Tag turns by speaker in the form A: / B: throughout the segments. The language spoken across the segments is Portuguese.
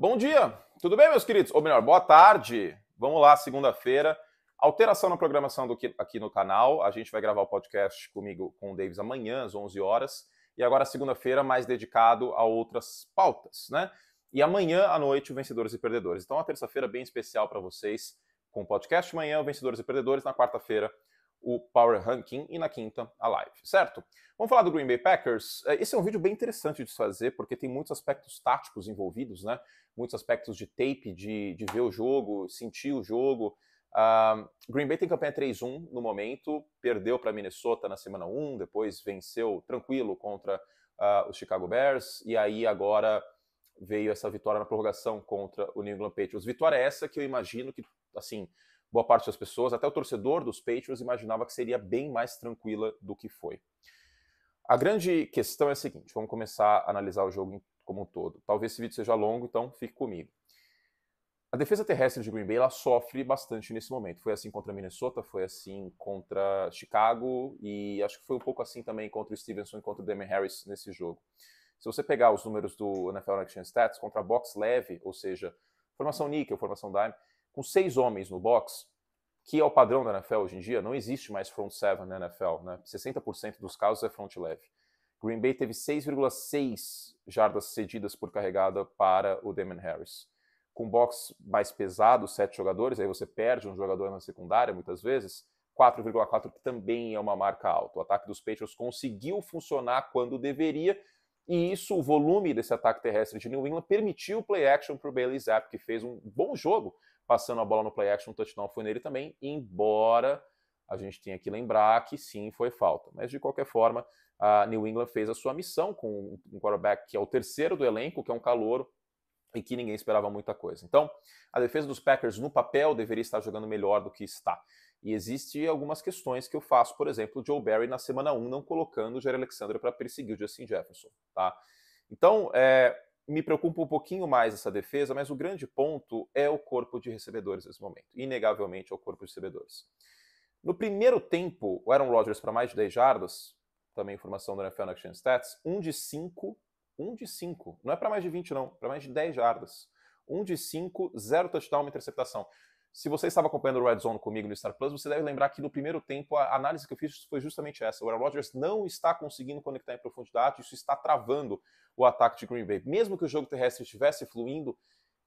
A: Bom dia, tudo bem, meus queridos? Ou melhor, boa tarde. Vamos lá, segunda-feira. Alteração na programação do, aqui no canal. A gente vai gravar o podcast comigo, com o Davis, amanhã, às 11 horas. E agora, segunda-feira, mais dedicado a outras pautas, né? E amanhã à noite, vencedores e perdedores. Então, uma terça-feira bem especial para vocês, com o podcast amanhã, vencedores e perdedores. Na quarta-feira, o Power Ranking e na quinta a live, certo? Vamos falar do Green Bay Packers. É, esse é um vídeo bem interessante de se fazer porque tem muitos aspectos táticos envolvidos, né? Muitos aspectos de tape, de, de ver o jogo, sentir o jogo. Uh, Green Bay tem campanha 3-1 no momento, perdeu para Minnesota na semana 1, depois venceu tranquilo contra uh, os Chicago Bears e aí agora veio essa vitória na prorrogação contra o New England Patriots. Vitória essa que eu imagino que, assim, boa parte das pessoas, até o torcedor dos Patriots, imaginava que seria bem mais tranquila do que foi. A grande questão é a seguinte: vamos começar a analisar o jogo como um todo. Talvez esse vídeo seja longo, então fique comigo. A defesa terrestre de Green Bay ela sofre bastante nesse momento. Foi assim contra Minnesota, foi assim contra Chicago e acho que foi um pouco assim também contra o Stevenson e contra o Damon Harris nesse jogo. Se você pegar os números do NFL Action Stats contra box leve, ou seja, formação níquel, formação dime, com seis homens no box, que é o padrão da NFL hoje em dia, não existe mais front seven na NFL, né? 60% dos casos é front leve. Green Bay teve 6,6 jardas cedidas por carregada para o Damon Harris. Com box mais pesado, sete jogadores, aí você perde um jogador na secundária muitas vezes, 4,4 também é uma marca alta. O ataque dos Patriots conseguiu funcionar quando deveria, e isso, o volume desse ataque terrestre de New England, permitiu o play action para o Bailey Zapp, que fez um bom jogo, passando a bola no play action, o touchdown foi nele também, embora a gente tenha que lembrar que sim, foi falta. Mas de qualquer forma, a New England fez a sua missão com um quarterback que é o terceiro do elenco, que é um calouro, e que ninguém esperava muita coisa. Então, a defesa dos Packers no papel deveria estar jogando melhor do que está. E existe algumas questões que eu faço, por exemplo, o Joe Barry na semana 1 não colocando o Jair Alexander para perseguir o Justin Jefferson, tá? Então, é, me preocupa um pouquinho mais essa defesa, mas o grande ponto é o corpo de recebedores nesse momento. Inegavelmente é o corpo de recebedores. No primeiro tempo, o Aaron Rodgers para mais de 10 jardas, também informação do NFL Action Stats, 1 de 5, 1 de 5. Não é para mais de 20 não, para mais de 10 jardas. 1 de 5, 0 touchdown, uma interceptação. Se você estava acompanhando o Red Zone comigo no Star Plus, você deve lembrar que no primeiro tempo a análise que eu fiz foi justamente essa. O Aaron Rodgers não está conseguindo conectar em profundidade, isso está travando o ataque de Green Bay. Mesmo que o jogo terrestre estivesse fluindo,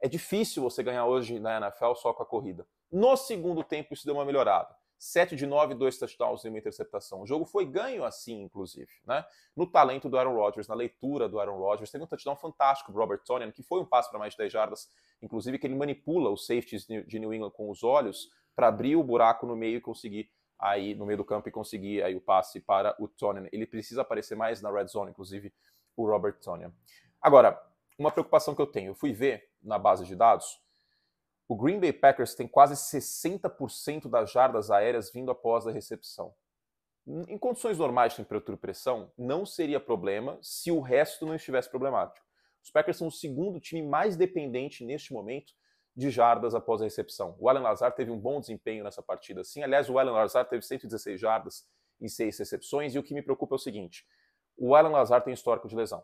A: é difícil você ganhar hoje na NFL só com a corrida. No segundo tempo, isso deu uma melhorada. 7 de 9, 2 touchdowns e uma interceptação. O jogo foi ganho assim, inclusive, né? No talento do Aaron Rodgers, na leitura do Aaron Rodgers. Teve um touchdown fantástico do Robert Tonian, que foi um passo para mais de 10 jardas, inclusive que ele manipula os safeties de New England com os olhos para abrir o buraco no meio e conseguir aí no meio do campo e conseguir aí o passe para o Tonian. Ele precisa aparecer mais na red zone, inclusive o Robert Tonian. Agora, uma preocupação que eu tenho, eu fui ver na base de dados o Green Bay Packers tem quase 60% das jardas aéreas vindo após a recepção. Em condições normais de temperatura e pressão, não seria problema se o resto não estivesse problemático. Os Packers são o segundo time mais dependente neste momento de jardas após a recepção. O Allen Lazar teve um bom desempenho nessa partida, sim. Aliás, o Allen Lazar teve 116 jardas e 6 recepções. E o que me preocupa é o seguinte: o Allen Lazar tem histórico de lesão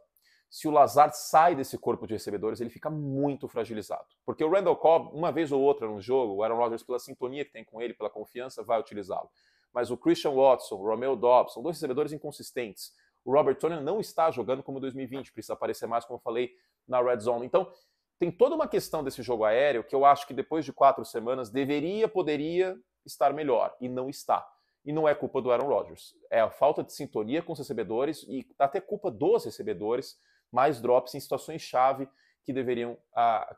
A: se o Lazard sai desse corpo de recebedores, ele fica muito fragilizado. Porque o Randall Cobb, uma vez ou outra no jogo, o Aaron Rodgers, pela sintonia que tem com ele, pela confiança, vai utilizá-lo. Mas o Christian Watson, o Romeo Dobbs, são dois recebedores inconsistentes. O Robert Tony não está jogando como 2020, precisa aparecer mais, como eu falei, na red zone. Então, tem toda uma questão desse jogo aéreo que eu acho que depois de quatro semanas deveria, poderia estar melhor, e não está e não é culpa do Aaron Rodgers. É a falta de sintonia com os recebedores e até culpa dos recebedores mais drops em situações-chave que deveriam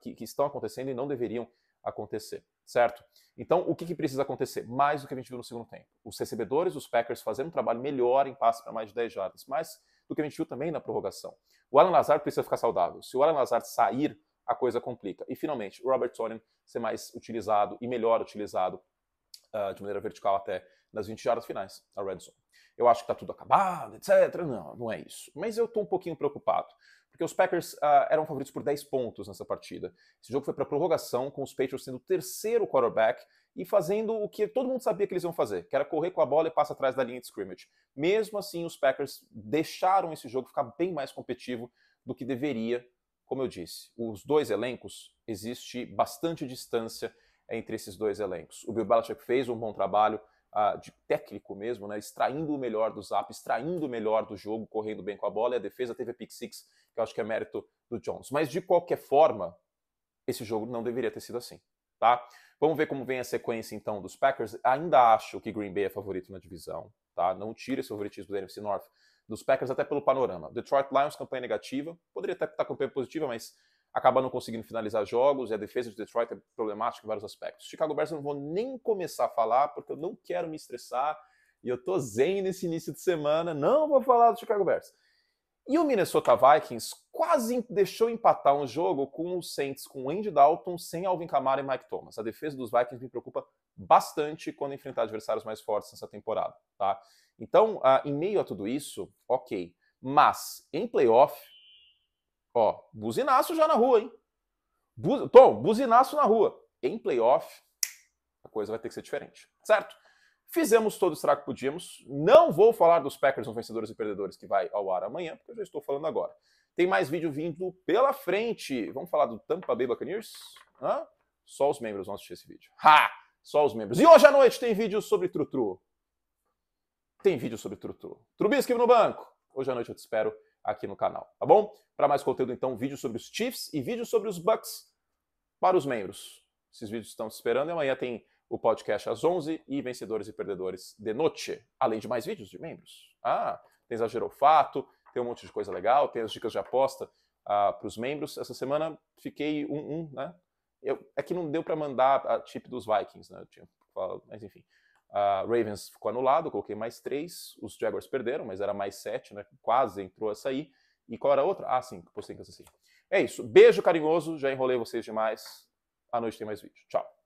A: que, que, estão acontecendo e não deveriam acontecer, certo? Então, o que, que, precisa acontecer? Mais do que a gente viu no segundo tempo. Os recebedores, os Packers fazendo um trabalho melhor em passe para mais de 10 jardas, mais do que a gente viu também na prorrogação. O Alan Lazard precisa ficar saudável. Se o Alan Lazard sair, a coisa complica. E, finalmente, o Robert Tonyan ser mais utilizado e melhor utilizado uh, de maneira vertical até nas 20 horas finais, a Red Zone. Eu acho que está tudo acabado, etc. Não, não é isso. Mas eu estou um pouquinho preocupado, porque os Packers uh, eram favoritos por 10 pontos nessa partida. Esse jogo foi para prorrogação, com os Patriots sendo o terceiro quarterback e fazendo o que todo mundo sabia que eles iam fazer, que era correr com a bola e passar atrás da linha de scrimmage. Mesmo assim, os Packers deixaram esse jogo ficar bem mais competitivo do que deveria. Como eu disse, os dois elencos existe bastante distância entre esses dois elencos. O Bill Belichick fez um bom trabalho, de técnico mesmo, né? extraindo o melhor do Zap, extraindo o melhor do jogo, correndo bem com a bola, e a defesa teve a pick six, que eu acho que é mérito do Jones. Mas de qualquer forma, esse jogo não deveria ter sido assim, tá? Vamos ver como vem a sequência então dos Packers. Ainda acho que Green Bay é favorito na divisão, tá? Não tira esse favoritismo do NFC North dos Packers até pelo panorama. Detroit Lions campanha negativa, poderia até estar campanha positiva, mas acaba não conseguindo finalizar jogos, e a defesa de Detroit é problemática em vários aspectos. Chicago Bears eu não vou nem começar a falar, porque eu não quero me estressar, e eu tô zen nesse início de semana, não vou falar do Chicago Bears. E o Minnesota Vikings quase deixou empatar um jogo com o Saints, com o Andy Dalton, sem Alvin Kamara e Mike Thomas. A defesa dos Vikings me preocupa bastante quando enfrentar adversários mais fortes nessa temporada, tá? Então, uh, em meio a tudo isso, ok. Mas, em playoff, Ó, buzinaço já na rua, hein? Bu... Tom, buzinaço na rua. Em playoff, a coisa vai ter que ser diferente, certo? Fizemos todo o estrago que podíamos. Não vou falar dos Packers no Vencedores e Perdedores, que vai ao ar amanhã, porque eu já estou falando agora. Tem mais vídeo vindo pela frente. Vamos falar do Tampa Bay Buccaneers? Hã? Só os membros vão assistir esse vídeo. Ha! Só os membros. E hoje à noite tem vídeo sobre Trutru. Tem vídeo sobre Trutru. Trubisky no banco. Hoje à noite eu te espero aqui no canal, tá bom? Para mais conteúdo, então, vídeo sobre os Chiefs e vídeo sobre os Bucks para os membros. Esses vídeos estão te esperando e amanhã tem o podcast às 11 e vencedores e perdedores de noite, além de mais vídeos de membros. Ah, tem fato tem um monte de coisa legal, tem as dicas de aposta ah, para os membros. Essa semana fiquei um, um né? Eu, é que não deu para mandar a tip dos Vikings, né? Eu tinha falado, mas enfim. A Ravens ficou anulado, coloquei mais 3. Os Jaguars perderam, mas era mais 7, né? Quase entrou essa aí. E qual era a outra? Ah, sim, postei em casa assim. É isso. Beijo carinhoso, já enrolei vocês demais. À noite tem mais vídeo. Tchau.